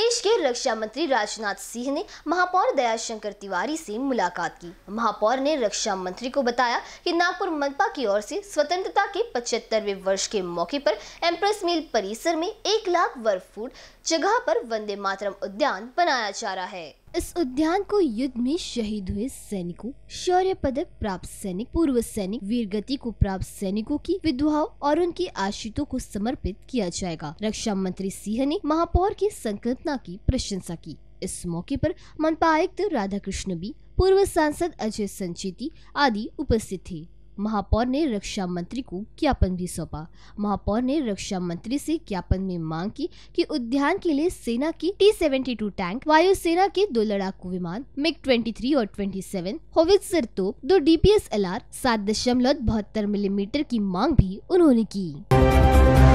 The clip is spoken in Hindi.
प्रदेश के रक्षा मंत्री राजनाथ सिंह ने महापौर दयाशंकर तिवारी से मुलाकात की महापौर ने रक्षा मंत्री को बताया कि नागपुर मनपा की ओर से स्वतंत्रता के पचहत्तरवे वर्ष के मौके पर एम्प्रेस मिल परिसर में एक लाख वर्ग फुट जगह पर वंदे मातरम उद्यान बनाया जा रहा है इस उद्यान को युद्ध में शहीद हुए सैनिकों शौर्य पदक प्राप्त सैनिक पूर्व सैनिक वीर गति को प्राप्त सैनिकों की विधवाओं और उनके आश्रितों को समर्पित किया जाएगा रक्षा मंत्री सिंह ने महापौर की संकल्पना की प्रशंसा की इस मौके पर मनपा आयुक्त राधा कृष्ण भी पूर्व सांसद अजय संचेती आदि उपस्थित थे महापौर ने रक्षा मंत्री को ज्ञापन भी सौंपा महापौर ने रक्षा मंत्री से ज्ञापन में मांग की कि उद्यान के लिए सेना की टी सेवेंटी टू टैंक वायुसेना के दो लड़ाकू विमान मिग थ्री और ट्वेंटी सेवन सर तो दो D P S L R सात दशमलव बहत्तर मिलीमीटर की मांग भी उन्होंने की